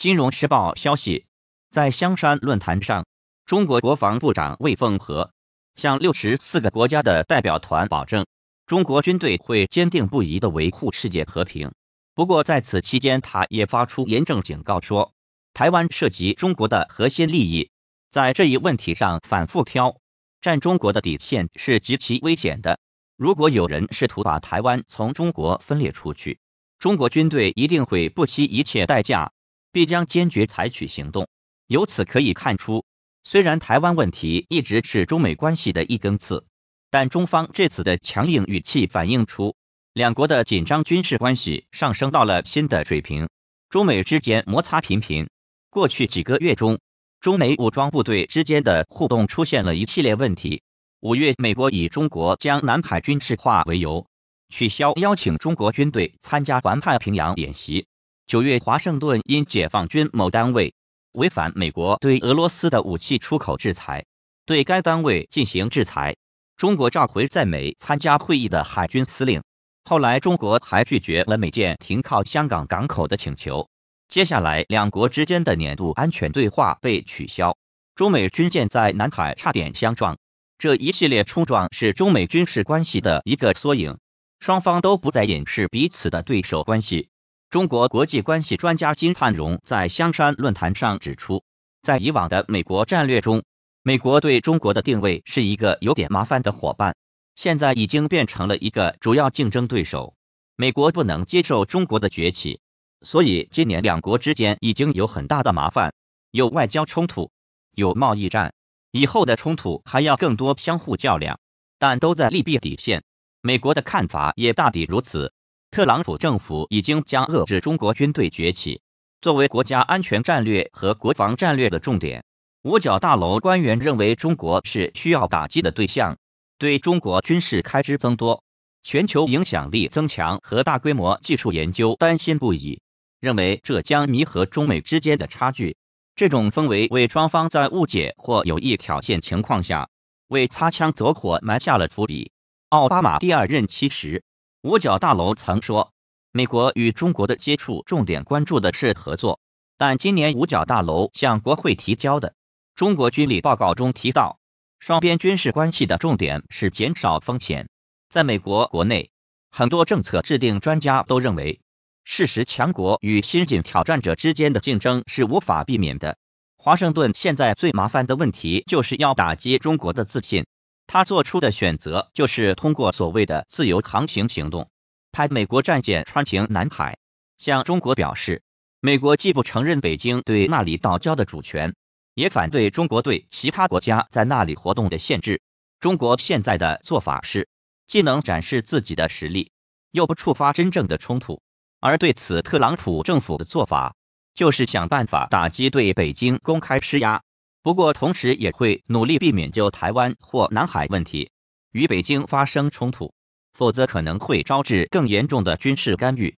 金融时报消息，在香山论坛上，中国国防部长魏凤和向六十四个国家的代表团保证，中国军队会坚定不移地维护世界和平。不过，在此期间，他也发出严正警告说，台湾涉及中国的核心利益，在这一问题上反复挑战中国的底线是极其危险的。如果有人试图把台湾从中国分裂出去，中国军队一定会不惜一切代价。必将坚决采取行动。由此可以看出，虽然台湾问题一直是中美关系的一根刺，但中方这次的强硬语气反映出两国的紧张军事关系上升到了新的水平。中美之间摩擦频频，过去几个月中，中美武装部队之间的互动出现了一系列问题。五月，美国以中国将南海军事化为由，取消邀请中国军队参加环太平洋演习。九月，华盛顿因解放军某单位违反美国对俄罗斯的武器出口制裁，对该单位进行制裁。中国召回在美参加会议的海军司令。后来，中国还拒绝了美舰停靠香港港口的请求。接下来，两国之间的年度安全对话被取消。中美军舰在南海差点相撞，这一系列冲撞是中美军事关系的一个缩影。双方都不再掩饰彼此的对手关系。中国国际关系专家金灿荣在香山论坛上指出，在以往的美国战略中，美国对中国的定位是一个有点麻烦的伙伴，现在已经变成了一个主要竞争对手。美国不能接受中国的崛起，所以今年两国之间已经有很大的麻烦，有外交冲突，有贸易战，以后的冲突还要更多相互较量，但都在利弊底线。美国的看法也大抵如此。特朗普政府已经将遏制中国军队崛起作为国家安全战略和国防战略的重点。五角大楼官员认为，中国是需要打击的对象，对中国军事开支增多、全球影响力增强和大规模技术研究担心不已，认为这将弥合中美之间的差距。这种氛围为双方在误解或有意挑衅情况下为擦枪走火埋下了伏笔。奥巴马第二任期时。五角大楼曾说，美国与中国的接触重点关注的是合作。但今年五角大楼向国会提交的中国军力报告中提到，双边军事关系的重点是减少风险。在美国国内，很多政策制定专家都认为，事实强国与新晋挑战者之间的竞争是无法避免的。华盛顿现在最麻烦的问题就是要打击中国的自信。他做出的选择就是通过所谓的自由航行行动，派美国战舰穿行南海，向中国表示，美国既不承认北京对那里岛礁的主权，也反对中国对其他国家在那里活动的限制。中国现在的做法是，既能展示自己的实力，又不触发真正的冲突。而对此，特朗普政府的做法就是想办法打击对北京公开施压。不过，同时也会努力避免就台湾或南海问题与北京发生冲突，否则可能会招致更严重的军事干预。